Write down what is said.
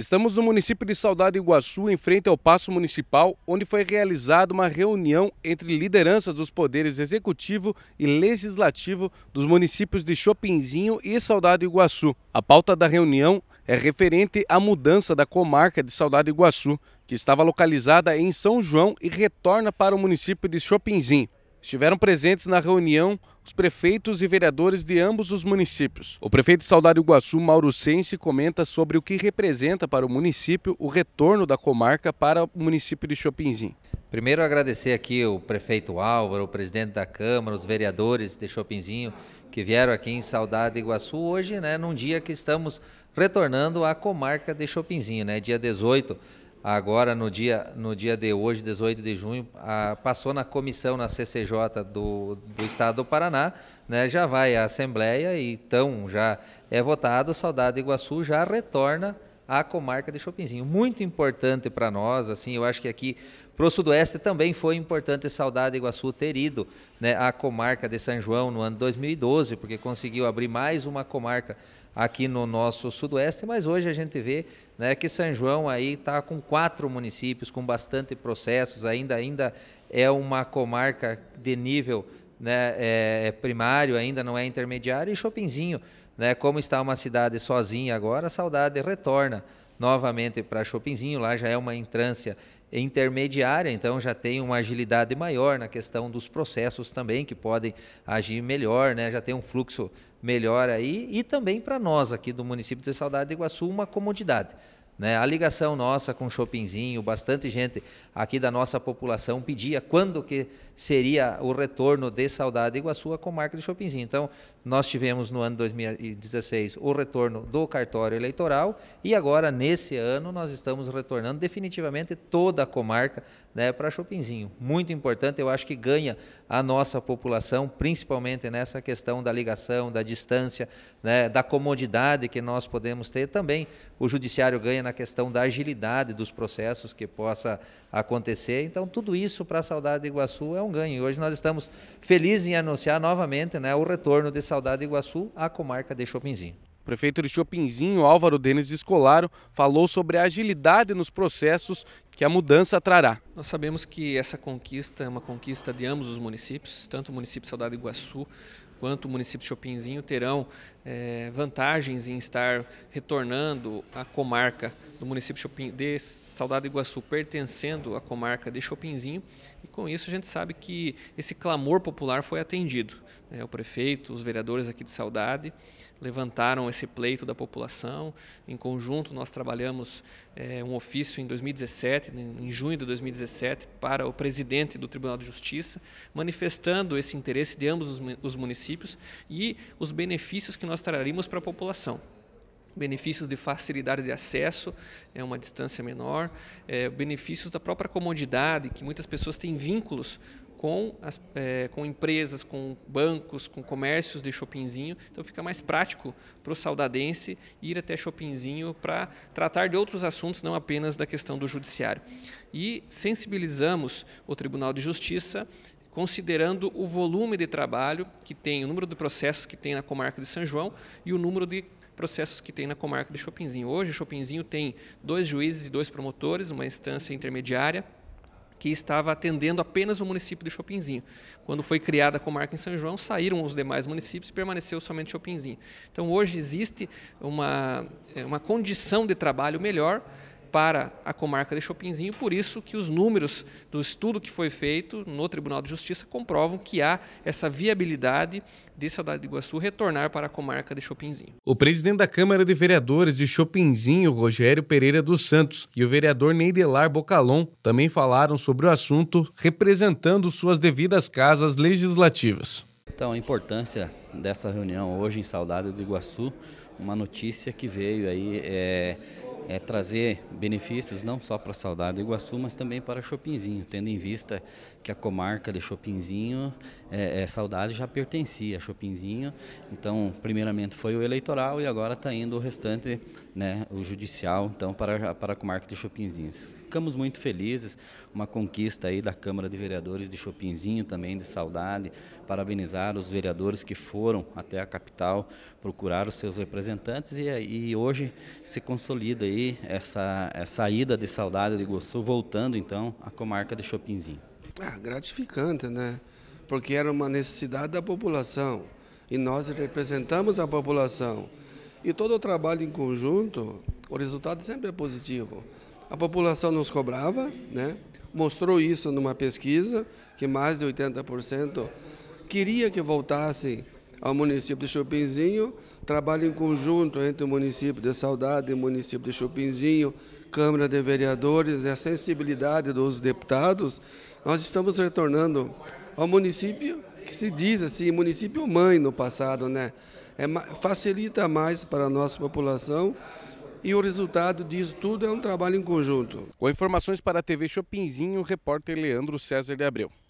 Estamos no município de Saudade Iguaçu, em frente ao Paço Municipal, onde foi realizada uma reunião entre lideranças dos poderes executivo e legislativo dos municípios de Chopinzinho e Saudade Iguaçu. A pauta da reunião é referente à mudança da comarca de Saudade Iguaçu, que estava localizada em São João e retorna para o município de Chopinzinho. Estiveram presentes na reunião os prefeitos e vereadores de ambos os municípios. O prefeito de Saudade Iguaçu, Mauro Sense, comenta sobre o que representa para o município o retorno da comarca para o município de Chopinzinho. Primeiro agradecer aqui o prefeito Álvaro, o presidente da Câmara, os vereadores de Chopinzinho que vieram aqui em Saudade Iguaçu hoje, né, num dia que estamos retornando à comarca de Chopinzinho, né, dia 18 agora no dia, no dia de hoje, 18 de junho, a, passou na comissão na CCJ do, do Estado do Paraná, né, já vai à Assembleia e então já é votado, Saudade Iguaçu já retorna a comarca de Chopinzinho. Muito importante para nós, assim, eu acho que aqui para o Sudoeste também foi importante Saudade Iguaçu ter ido né, à comarca de São João no ano 2012, porque conseguiu abrir mais uma comarca aqui no nosso Sudoeste, mas hoje a gente vê né, que São João aí está com quatro municípios, com bastante processos, ainda, ainda é uma comarca de nível né, é, é primário, ainda não é intermediário, e Chopinzinho né? Como está uma cidade sozinha agora, a saudade retorna novamente para Shoppingzinho, lá já é uma entrância intermediária, então já tem uma agilidade maior na questão dos processos também, que podem agir melhor, né? já tem um fluxo melhor aí, e também para nós aqui do município de Saudade de Iguaçu, uma comodidade. Né? A ligação nossa com o shoppingzinho, bastante gente aqui da nossa população pedia quando que seria o retorno de Saudade Iguaçu à comarca de shoppingzinho. Então, nós tivemos no ano 2016 o retorno do cartório eleitoral e agora, nesse ano, nós estamos retornando definitivamente toda a comarca né, para shoppingzinho. Muito importante, eu acho que ganha a nossa população, principalmente nessa questão da ligação, da distância, né, da comodidade que nós podemos ter. Também o judiciário ganha na questão da agilidade dos processos que possa acontecer. Então, tudo isso para a Saudade de Iguaçu é um ganho. Hoje nós estamos felizes em anunciar novamente né, o retorno de Saudade de Iguaçu à comarca de Chopinzinho. O prefeito de Chopinzinho, Álvaro Denis Escolaro, falou sobre a agilidade nos processos que a mudança trará. Nós sabemos que essa conquista é uma conquista de ambos os municípios, tanto o município Saudade Iguaçu quanto o município Chopinzinho terão é, vantagens em estar retornando à comarca do município Chopin, de Saudade Iguaçu, pertencendo à comarca de Chopinzinho. E com isso a gente sabe que esse clamor popular foi atendido. É, o prefeito, os vereadores aqui de Saudade levantaram esse pleito da população. Em conjunto, nós trabalhamos é, um ofício em 2017 2017, né, em junho de 2017, para o presidente do Tribunal de Justiça, manifestando esse interesse de ambos os municípios e os benefícios que nós traríamos para a população benefícios de facilidade de acesso, é uma distância menor, é, benefícios da própria comodidade, que muitas pessoas têm vínculos com, as, é, com empresas, com bancos, com comércios de shoppingzinho. Então fica mais prático para o saudadense ir até shoppingzinho para tratar de outros assuntos, não apenas da questão do judiciário. E sensibilizamos o Tribunal de Justiça considerando o volume de trabalho que tem, o número de processos que tem na comarca de São João e o número de processos que tem na comarca de Chopinzinho. Hoje, Chopinzinho tem dois juízes e dois promotores, uma instância intermediária, que estava atendendo apenas o município de Chopinzinho. Quando foi criada a comarca em São João, saíram os demais municípios e permaneceu somente Chopinzinho. Então hoje existe uma, é, uma condição de trabalho melhor para a comarca de Chopinzinho, por isso que os números do estudo que foi feito no Tribunal de Justiça comprovam que há essa viabilidade de Saudade de Iguaçu retornar para a comarca de Chopinzinho. O presidente da Câmara de Vereadores de Chopinzinho, Rogério Pereira dos Santos, e o vereador Neidelar Bocalon também falaram sobre o assunto, representando suas devidas casas legislativas. Então, a importância dessa reunião hoje em Saudade do Iguaçu, uma notícia que veio aí é, é, trazer benefícios não só para a Saudade do Iguaçu, mas também para Chopinzinho, tendo em vista que a comarca de Chopinzinho, é, é, Saudade já pertencia a Chopinzinho, então primeiramente foi o eleitoral e agora está indo o restante, né, o judicial, então para, para a comarca de Chopinzinho. Ficamos muito felizes, uma conquista aí da Câmara de Vereadores de Chopinzinho também, de Saudade, parabenizar os vereadores que foram até a capital procurar os seus representantes e, e hoje se consolida aí aí essa, essa eh, ida de saudade de Iguaçu, voltando então à comarca de Chopinzinho. Ah, gratificante, né? Porque era uma necessidade da população e nós representamos a população. E todo o trabalho em conjunto, o resultado sempre é positivo. A população nos cobrava, né? mostrou isso numa pesquisa, que mais de 80% queria que voltasse ao município de Chopinzinho, trabalho em conjunto entre o município de Saudade e o município de Chopinzinho, Câmara de Vereadores, né? a sensibilidade dos deputados, nós estamos retornando ao município que se diz assim, município mãe no passado, né? É, facilita mais para a nossa população e o resultado disso tudo é um trabalho em conjunto. Com informações para a TV Chopinzinho, repórter Leandro César de Abreu.